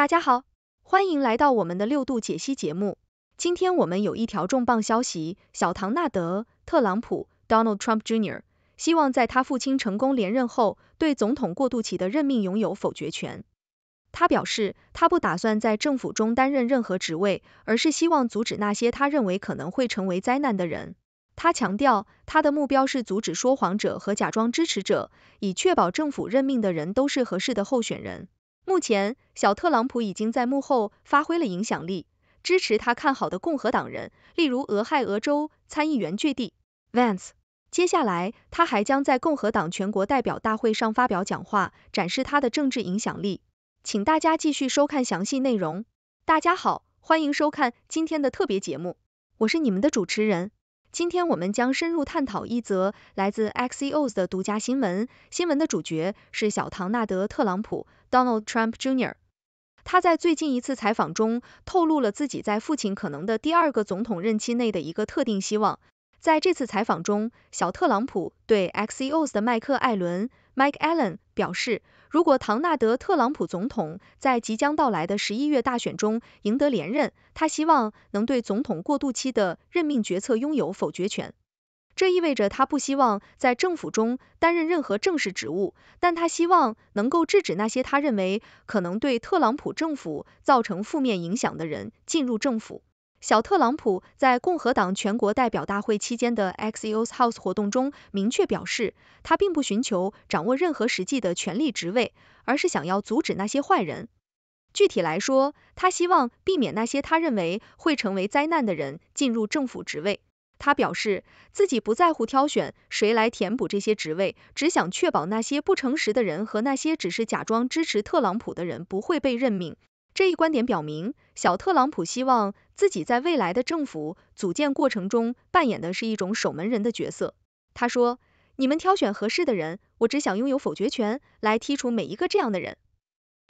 大家好，欢迎来到我们的六度解析节目。今天我们有一条重磅消息：小唐纳德·特朗普 （Donald Trump Jr.） 希望在他父亲成功连任后，对总统过渡期的任命拥有否决权。他表示，他不打算在政府中担任任何职位，而是希望阻止那些他认为可能会成为灾难的人。他强调，他的目标是阻止说谎者和假装支持者，以确保政府任命的人都是合适的候选人。目前，小特朗普已经在幕后发挥了影响力，支持他看好的共和党人，例如俄亥俄州参议员据地 Vance。接下来，他还将在共和党全国代表大会上发表讲话，展示他的政治影响力。请大家继续收看详细内容。大家好，欢迎收看今天的特别节目，我是你们的主持人。今天我们将深入探讨一则来自 Axios 的独家新闻。新闻的主角是小唐纳德·特朗普 （Donald Trump Jr.）。他在最近一次采访中透露了自己在父亲可能的第二个总统任期内的一个特定希望。在这次采访中，小特朗普对 Axios 的麦克·艾伦 （Mike Allen） 表示。如果唐纳德·特朗普总统在即将到来的十一月大选中赢得连任，他希望能对总统过渡期的任命决策拥有否决权。这意味着他不希望在政府中担任任何正式职务，但他希望能够制止那些他认为可能对特朗普政府造成负面影响的人进入政府。小特朗普在共和党全国代表大会期间的 X O S House 活动中明确表示，他并不寻求掌握任何实际的权力职位，而是想要阻止那些坏人。具体来说，他希望避免那些他认为会成为灾难的人进入政府职位。他表示自己不在乎挑选谁来填补这些职位，只想确保那些不诚实的人和那些只是假装支持特朗普的人不会被任命。这一观点表明，小特朗普希望。自己在未来的政府组建过程中扮演的是一种守门人的角色。他说：“你们挑选合适的人，我只想拥有否决权，来剔除每一个这样的人。”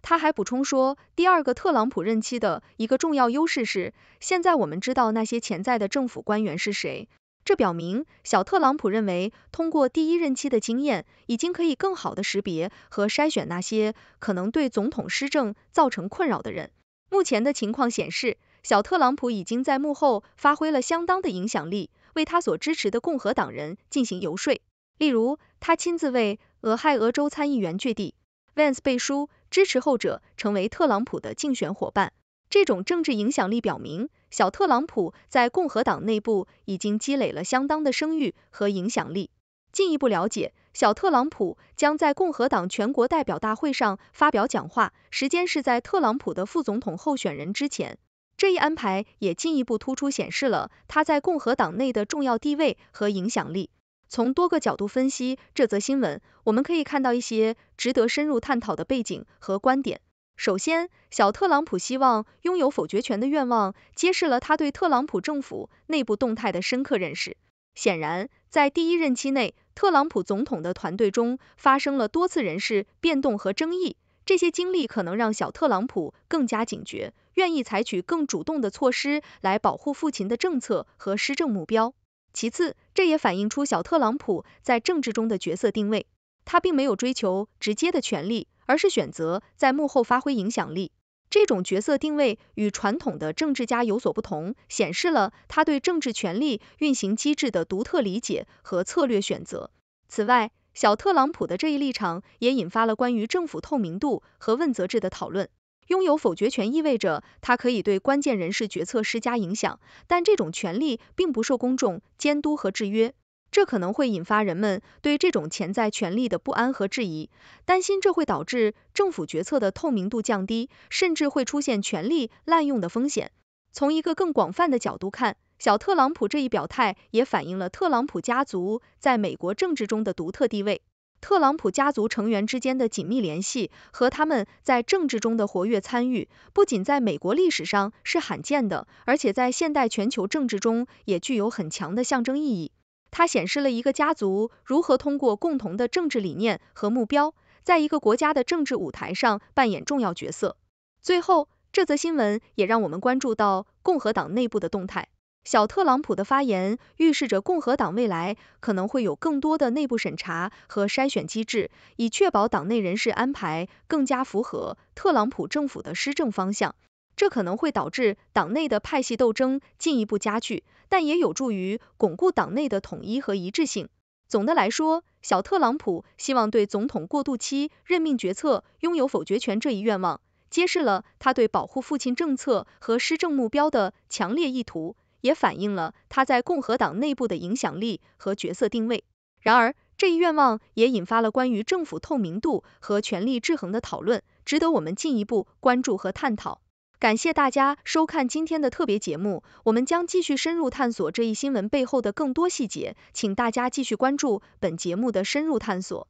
他还补充说：“第二个特朗普任期的一个重要优势是，现在我们知道那些潜在的政府官员是谁。这表明小特朗普认为，通过第一任期的经验，已经可以更好的识别和筛选那些可能对总统施政造成困扰的人。目前的情况显示。”小特朗普已经在幕后发挥了相当的影响力，为他所支持的共和党人进行游说。例如，他亲自为俄亥俄州参议员据地 Vance 背书，支持后者成为特朗普的竞选伙伴。这种政治影响力表明，小特朗普在共和党内部已经积累了相当的声誉和影响力。进一步了解，小特朗普将在共和党全国代表大会上发表讲话，时间是在特朗普的副总统候选人之前。这一安排也进一步突出显示了他在共和党内的重要地位和影响力。从多个角度分析这则新闻，我们可以看到一些值得深入探讨的背景和观点。首先，小特朗普希望拥有否决权的愿望，揭示了他对特朗普政府内部动态的深刻认识。显然，在第一任期内，特朗普总统的团队中发生了多次人事变动和争议。这些经历可能让小特朗普更加警觉，愿意采取更主动的措施来保护父亲的政策和施政目标。其次，这也反映出小特朗普在政治中的角色定位，他并没有追求直接的权利，而是选择在幕后发挥影响力。这种角色定位与传统的政治家有所不同，显示了他对政治权力运行机制的独特理解和策略选择。此外，小特朗普的这一立场也引发了关于政府透明度和问责制的讨论。拥有否决权意味着他可以对关键人士决策施加影响，但这种权利并不受公众监督和制约，这可能会引发人们对这种潜在权利的不安和质疑，担心这会导致政府决策的透明度降低，甚至会出现权力滥用的风险。从一个更广泛的角度看，小特朗普这一表态也反映了特朗普家族在美国政治中的独特地位。特朗普家族成员之间的紧密联系和他们在政治中的活跃参与，不仅在美国历史上是罕见的，而且在现代全球政治中也具有很强的象征意义。它显示了一个家族如何通过共同的政治理念和目标，在一个国家的政治舞台上扮演重要角色。最后，这则新闻也让我们关注到共和党内部的动态。小特朗普的发言预示着共和党未来可能会有更多的内部审查和筛选机制，以确保党内人事安排更加符合特朗普政府的施政方向。这可能会导致党内的派系斗争进一步加剧，但也有助于巩固党内的统一和一致性。总的来说，小特朗普希望对总统过渡期任命决策拥有否决权这一愿望，揭示了他对保护父亲政策和施政目标的强烈意图。也反映了他在共和党内部的影响力和角色定位。然而，这一愿望也引发了关于政府透明度和权力制衡的讨论，值得我们进一步关注和探讨。感谢大家收看今天的特别节目，我们将继续深入探索这一新闻背后的更多细节，请大家继续关注本节目的深入探索。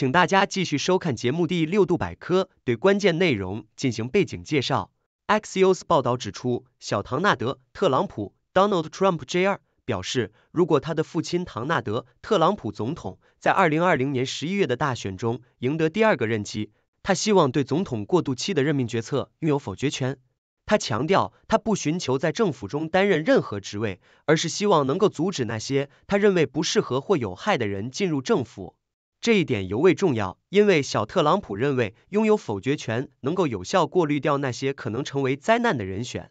请大家继续收看节目第六度百科，对关键内容进行背景介绍。Axios 报道指出，小唐纳德·特朗普 （Donald Trump Jr.） 表示，如果他的父亲唐纳德·特朗普总统在二零二零年十一月的大选中赢得第二个任期，他希望对总统过渡期的任命决策拥有否决权。他强调，他不寻求在政府中担任任何职位，而是希望能够阻止那些他认为不适合或有害的人进入政府。这一点尤为重要，因为小特朗普认为拥有否决权能够有效过滤掉那些可能成为灾难的人选。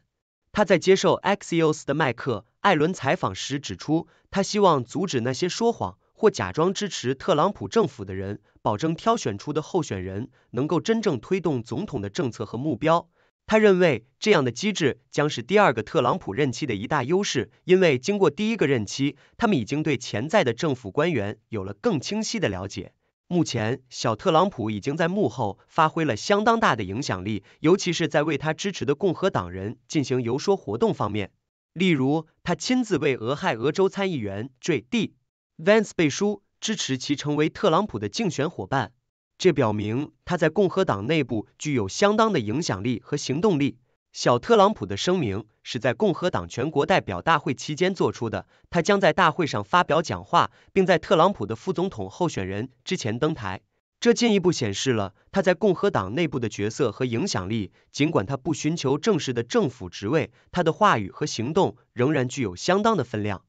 他在接受 Axios 的麦克·艾伦采访时指出，他希望阻止那些说谎或假装支持特朗普政府的人，保证挑选出的候选人能够真正推动总统的政策和目标。他认为，这样的机制将是第二个特朗普任期的一大优势，因为经过第一个任期，他们已经对潜在的政府官员有了更清晰的了解。目前，小特朗普已经在幕后发挥了相当大的影响力，尤其是在为他支持的共和党人进行游说活动方面。例如，他亲自为俄亥俄州参议员 J.D. Vance 背书，支持其成为特朗普的竞选伙伴。这表明他在共和党内部具有相当的影响力和行动力。小特朗普的声明是在共和党全国代表大会期间做出的，他将在大会上发表讲话，并在特朗普的副总统候选人之前登台。这进一步显示了他在共和党内部的角色和影响力。尽管他不寻求正式的政府职位，他的话语和行动仍然具有相当的分量。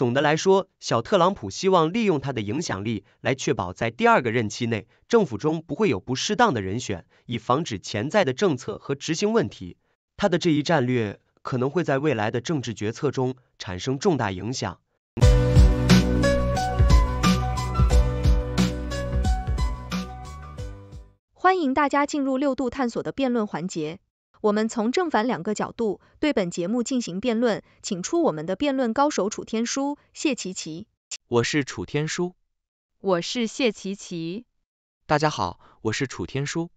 总的来说，小特朗普希望利用他的影响力来确保在第二个任期内政府中不会有不适当的人选，以防止潜在的政策和执行问题。他的这一战略可能会在未来的政治决策中产生重大影响。欢迎大家进入六度探索的辩论环节。我们从正反两个角度对本节目进行辩论，请出我们的辩论高手楚天舒、谢琪琪。我是楚天舒，我是谢琪琪。大家好，我是楚天舒。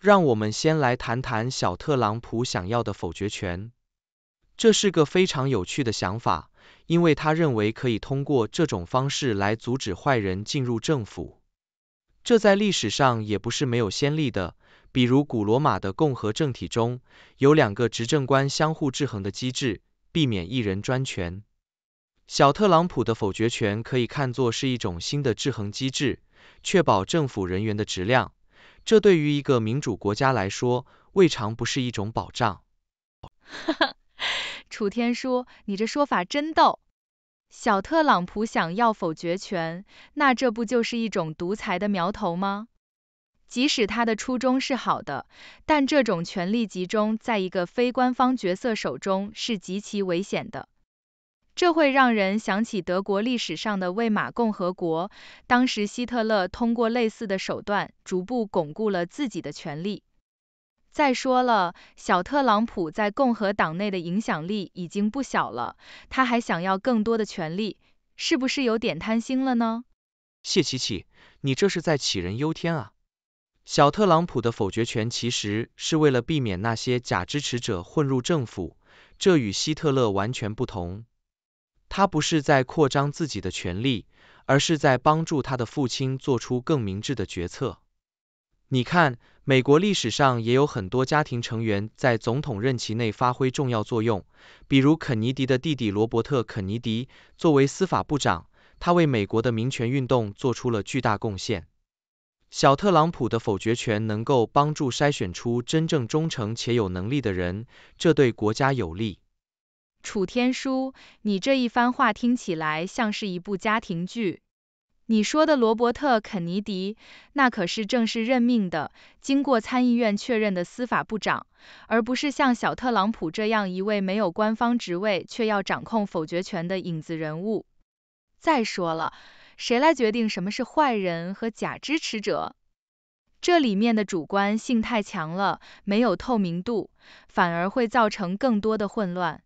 让我们先来谈谈小特朗普想要的否决权。这是个非常有趣的想法，因为他认为可以通过这种方式来阻止坏人进入政府。这在历史上也不是没有先例的。比如古罗马的共和政体中有两个执政官相互制衡的机制，避免一人专权。小特朗普的否决权可以看作是一种新的制衡机制，确保政府人员的质量，这对于一个民主国家来说，未尝不是一种保障。哈哈，楚天舒，你这说法真逗。小特朗普想要否决权，那这不就是一种独裁的苗头吗？即使他的初衷是好的，但这种权力集中在一个非官方角色手中是极其危险的。这会让人想起德国历史上的魏玛共和国，当时希特勒通过类似的手段逐步巩固了自己的权力。再说了，小特朗普在共和党内的影响力已经不小了，他还想要更多的权力，是不是有点贪心了呢？谢琪琪，你这是在杞人忧天啊！小特朗普的否决权其实是为了避免那些假支持者混入政府，这与希特勒完全不同。他不是在扩张自己的权力，而是在帮助他的父亲做出更明智的决策。你看，美国历史上也有很多家庭成员在总统任期内发挥重要作用，比如肯尼迪的弟弟罗伯特·肯尼迪，作为司法部长，他为美国的民权运动做出了巨大贡献。小特朗普的否决权能够帮助筛选出真正忠诚且有能力的人，这对国家有利。楚天舒，你这一番话听起来像是一部家庭剧。你说的罗伯特·肯尼迪，那可是正式任命的、经过参议院确认的司法部长，而不是像小特朗普这样一位没有官方职位却要掌控否决权的影子人物。再说了，谁来决定什么是坏人和假支持者？这里面的主观性太强了，没有透明度，反而会造成更多的混乱。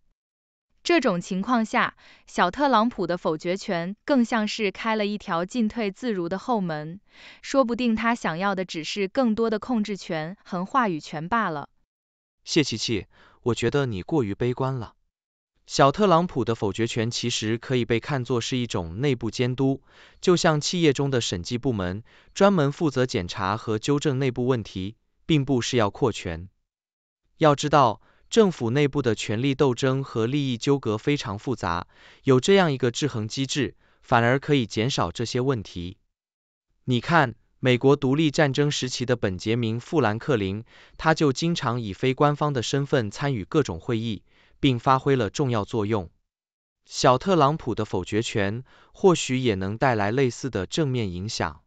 这种情况下，小特朗普的否决权更像是开了一条进退自如的后门，说不定他想要的只是更多的控制权和话语权罢了。谢琪琪，我觉得你过于悲观了。小特朗普的否决权其实可以被看作是一种内部监督，就像企业中的审计部门，专门负责检查和纠正内部问题，并不是要扩权。要知道，政府内部的权力斗争和利益纠葛非常复杂，有这样一个制衡机制，反而可以减少这些问题。你看，美国独立战争时期的本杰明·富兰克林，他就经常以非官方的身份参与各种会议。并发挥了重要作用。小特朗普的否决权或许也能带来类似的正面影响。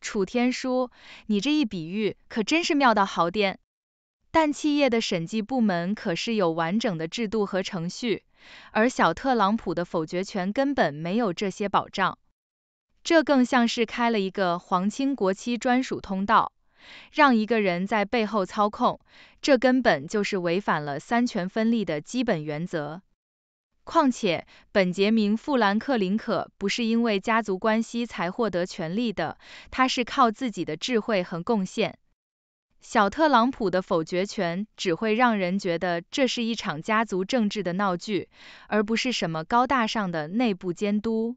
楚天舒，你这一比喻可真是妙到毫巅。但企业的审计部门可是有完整的制度和程序，而小特朗普的否决权根本没有这些保障，这更像是开了一个皇亲国戚专属通道。让一个人在背后操控，这根本就是违反了三权分立的基本原则。况且，本杰明·富兰克林可不是因为家族关系才获得权力的，他是靠自己的智慧和贡献。小特朗普的否决权只会让人觉得这是一场家族政治的闹剧，而不是什么高大上的内部监督。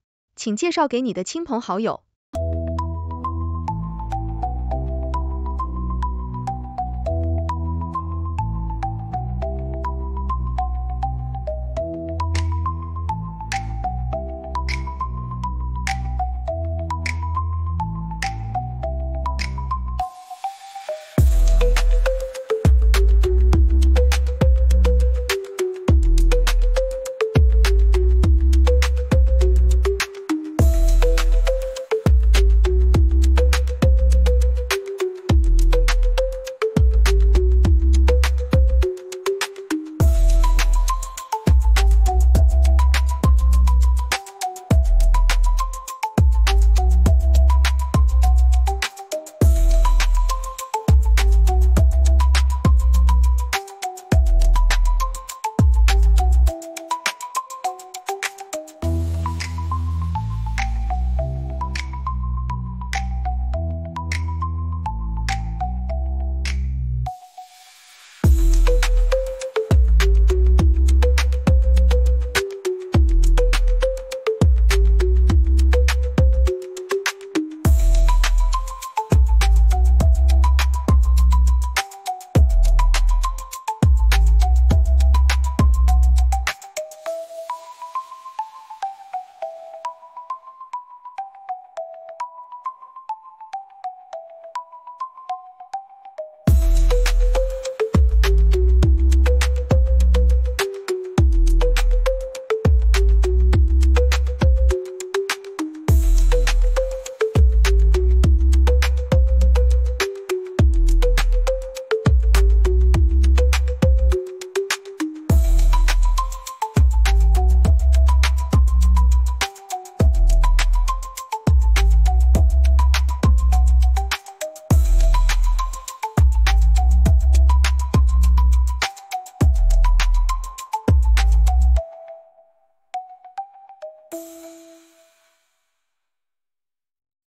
请介绍给你的亲朋好友。